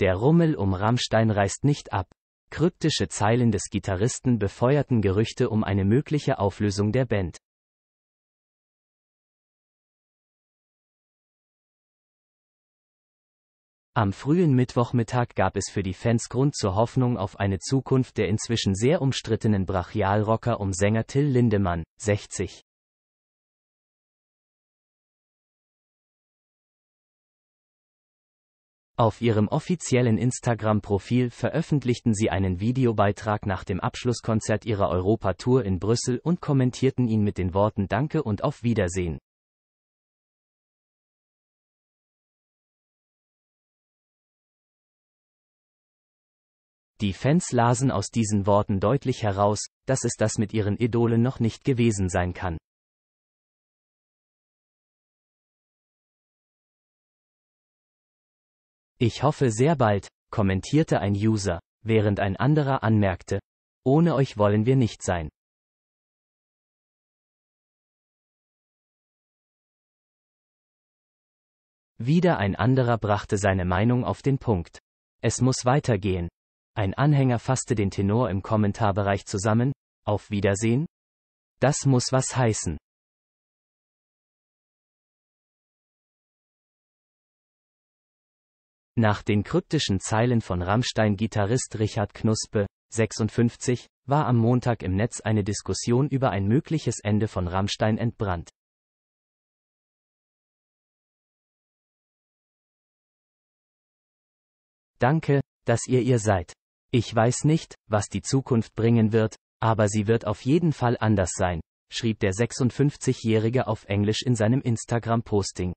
Der Rummel um Rammstein reißt nicht ab. Kryptische Zeilen des Gitarristen befeuerten Gerüchte um eine mögliche Auflösung der Band. Am frühen Mittwochmittag gab es für die Fans Grund zur Hoffnung auf eine Zukunft der inzwischen sehr umstrittenen Brachialrocker um Sänger Till Lindemann, 60. Auf ihrem offiziellen Instagram-Profil veröffentlichten sie einen Videobeitrag nach dem Abschlusskonzert ihrer Europa-Tour in Brüssel und kommentierten ihn mit den Worten Danke und auf Wiedersehen. Die Fans lasen aus diesen Worten deutlich heraus, dass es das mit ihren Idolen noch nicht gewesen sein kann. Ich hoffe sehr bald, kommentierte ein User, während ein anderer anmerkte, ohne euch wollen wir nicht sein. Wieder ein anderer brachte seine Meinung auf den Punkt. Es muss weitergehen. Ein Anhänger fasste den Tenor im Kommentarbereich zusammen, auf Wiedersehen? Das muss was heißen. Nach den kryptischen Zeilen von Rammstein-Gitarrist Richard Knuspe, 56, war am Montag im Netz eine Diskussion über ein mögliches Ende von Rammstein entbrannt. Danke, dass ihr ihr seid. Ich weiß nicht, was die Zukunft bringen wird, aber sie wird auf jeden Fall anders sein, schrieb der 56-Jährige auf Englisch in seinem Instagram-Posting.